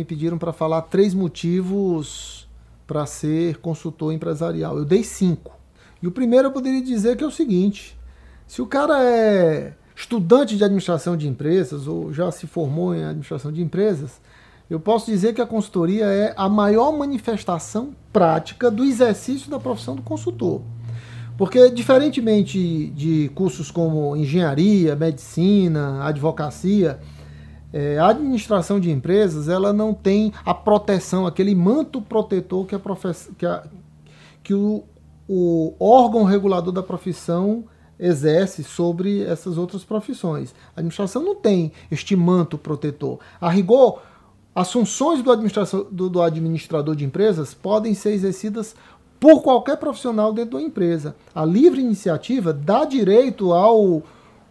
me pediram para falar três motivos para ser consultor empresarial. Eu dei cinco. E o primeiro eu poderia dizer que é o seguinte: se o cara é estudante de administração de empresas ou já se formou em administração de empresas, eu posso dizer que a consultoria é a maior manifestação prática do exercício da profissão do consultor. Porque, diferentemente de cursos como engenharia, medicina, advocacia, é, a administração de empresas ela não tem a proteção, aquele manto protetor que, a que, a, que o, o órgão regulador da profissão exerce sobre essas outras profissões. A administração não tem este manto protetor. A rigor, as do, do, do administrador de empresas podem ser exercidas por qualquer profissional dentro da empresa. A livre iniciativa dá direito ao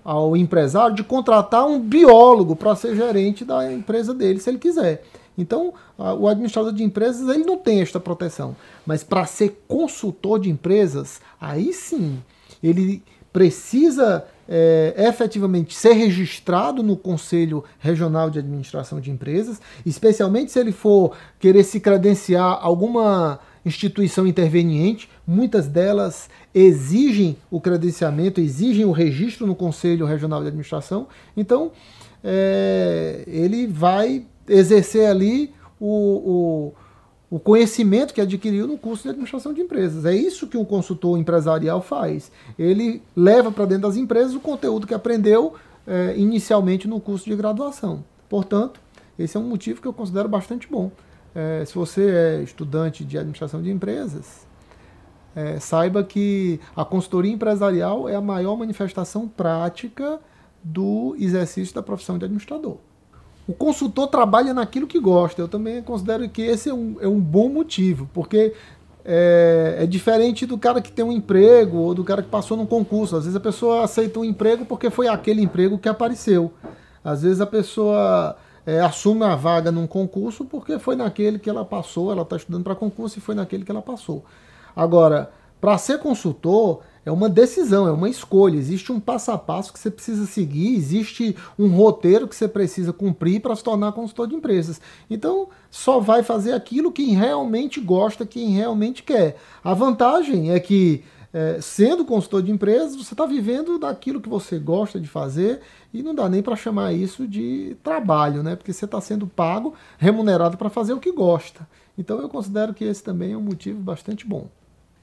ao empresário de contratar um biólogo para ser gerente da empresa dele, se ele quiser. Então, o administrador de empresas ele não tem esta proteção, mas para ser consultor de empresas, aí sim ele precisa é, efetivamente ser registrado no Conselho Regional de Administração de Empresas, especialmente se ele for querer se credenciar alguma instituição interveniente, muitas delas exigem o credenciamento, exigem o registro no Conselho Regional de Administração. Então, é, ele vai exercer ali o, o, o, conhecimento que adquiriu no curso de administração de empresas. É isso que um consultor empresarial faz. Ele leva para dentro das empresas o conteúdo que aprendeu é, inicialmente no curso de graduação. Portanto, esse é um motivo que eu considero bastante bom. É, se você é estudante de administração de empresas, é, saiba que a consultoria empresarial é a maior manifestação prática do exercício da profissão de administrador. O consultor trabalha naquilo que gosta. Eu também considero que esse é um, é um bom motivo, porque é, é, diferente do cara que tem um emprego ou do cara que passou num concurso. Às vezes a pessoa aceita um emprego porque foi aquele emprego que apareceu. Às vezes a pessoa é, assume a vaga num concurso porque foi naquele que ela passou, ela está estudando para concurso e foi naquele que ela passou. Agora, para ser consultor, é uma decisão, é uma escolha. Existe um passo a passo que você precisa seguir, existe um roteiro que você precisa cumprir para se tornar consultor de empresas. Então, só vai fazer aquilo quem realmente gosta, quem realmente quer. A vantagem é que é, sendo consultor de empresas, você está vivendo daquilo que você gosta de fazer e não dá nem para chamar isso de trabalho, né? Porque você está sendo pago, remunerado para fazer o que gosta. Então eu considero que esse também é um motivo bastante bom.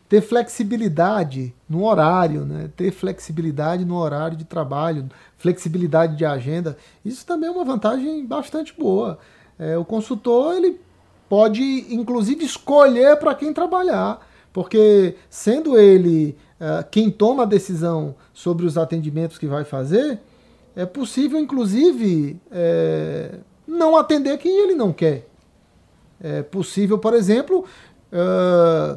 Ter flexibilidade no horário, né? Ter flexibilidade no horário de trabalho, flexibilidade de agenda, isso também é uma vantagem bastante boa. É, o consultor ele pode, inclusive, escolher para quem trabalhar porque sendo ele uh, quem toma a decisão sobre os atendimentos que vai fazer, é possível, inclusive, é, não atender quem ele não quer. É possível, por exemplo, uh,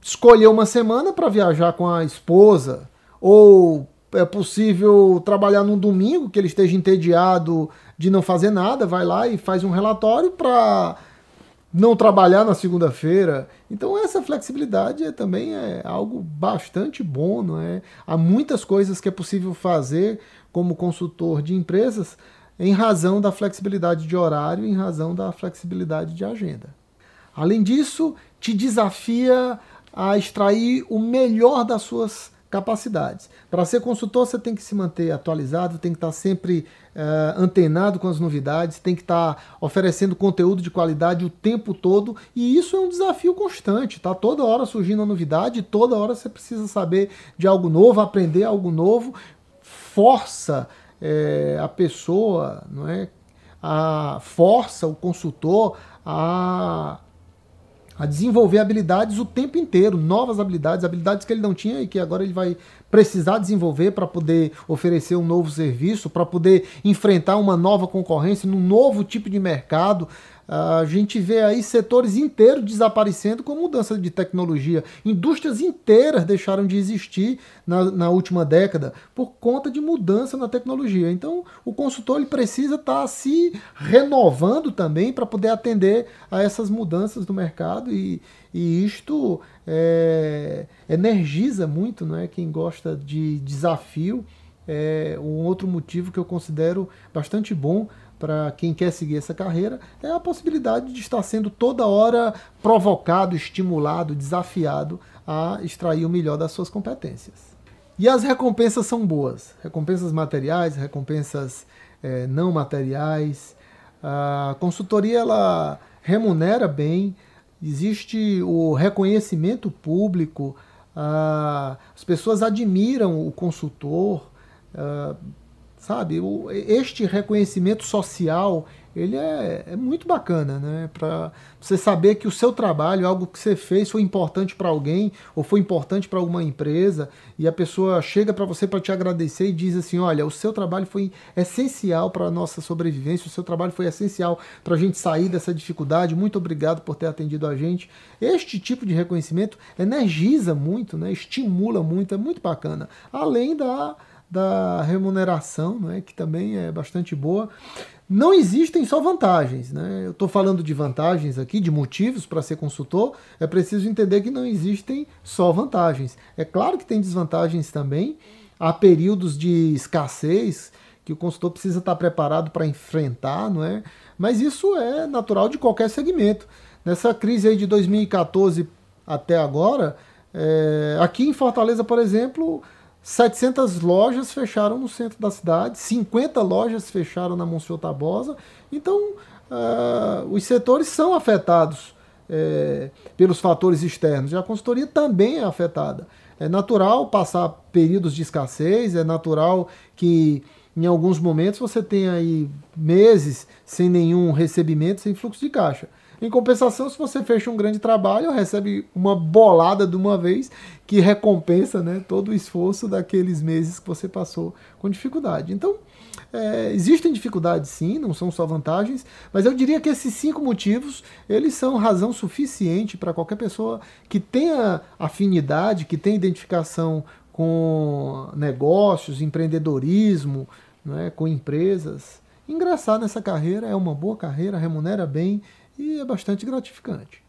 escolher uma semana para viajar com a esposa, ou é possível trabalhar num domingo que ele esteja entediado de não fazer nada, vai lá e faz um relatório para não trabalhar na segunda-feira. Então essa flexibilidade é, também é algo bastante bom, não é? Há muitas coisas que é possível fazer como consultor de empresas em razão da flexibilidade de horário, em razão da flexibilidade de agenda. Além disso, te desafia a extrair o melhor das suas capacidades. Para ser consultor, você tem que se manter atualizado, tem que estar sempre uh, antenado com as novidades, tem que estar oferecendo conteúdo de qualidade o tempo todo, e isso é um desafio constante, tá? Toda hora surgindo a novidade, toda hora você precisa saber de algo novo, aprender algo novo, força é, a pessoa, não é? A, força o consultor a a desenvolver habilidades o tempo inteiro, novas habilidades, habilidades que ele não tinha e que agora ele vai precisar desenvolver para poder oferecer um novo serviço, para poder enfrentar uma nova concorrência, num novo tipo de mercado. A gente vê aí setores inteiros desaparecendo com a mudança de tecnologia. Indústrias inteiras deixaram de existir na, na última década por conta de mudança na tecnologia. Então, o consultor ele precisa estar tá se renovando também para poder atender a essas mudanças do mercado e, e isto é, energiza muito é quem gosta de desafio. É um outro motivo que eu considero bastante bom para quem quer seguir essa carreira é a possibilidade de estar sendo toda hora provocado, estimulado, desafiado a extrair o melhor das suas competências. E as recompensas são boas: recompensas materiais, recompensas é, não materiais. A consultoria ela remunera bem, existe o reconhecimento público, a, as pessoas admiram o consultor sabe? O, este reconhecimento social ele é, é muito bacana, né? Para você saber que o seu trabalho, algo que você fez, foi importante para alguém ou foi importante para alguma empresa e a pessoa chega para você para te agradecer e diz assim, olha, o seu trabalho foi essencial para a nossa sobrevivência, o seu trabalho foi essencial para a gente sair dessa dificuldade. Muito obrigado por ter atendido a gente. Este tipo de reconhecimento energiza muito, né? Estimula muito, é muito bacana. Além da da remuneração, né, que também é bastante boa. Não existem só vantagens, né? Eu estou falando de vantagens aqui, de motivos para ser consultor. É preciso entender que não existem só vantagens. É claro que tem desvantagens também. Há períodos de escassez que o consultor precisa estar tá preparado para enfrentar, não é? Mas isso é natural de qualquer segmento. Nessa crise aí de 2014 até agora, é, aqui em Fortaleza, por exemplo, 700 lojas fecharam no centro da cidade, 50 lojas fecharam na Monsenhor Tabosa. Então, uh, os setores são afetados é, pelos fatores externos. E a consultoria também é afetada. É natural passar períodos de escassez, é natural que em alguns momentos você tenha aí meses sem nenhum recebimento, sem fluxo de caixa. Em compensação, se você fecha um grande trabalho, recebe uma bolada de uma vez que recompensa né, todo o esforço daqueles meses que você passou com dificuldade. Então, é, existem dificuldades sim, não são só vantagens, mas eu diria que esses cinco motivos, eles são razão suficiente para qualquer pessoa que tenha afinidade, que tenha identificação com negócios, empreendedorismo, né, com empresas, ingressar nessa carreira é uma boa carreira, remunera bem, e é bastante gratificante.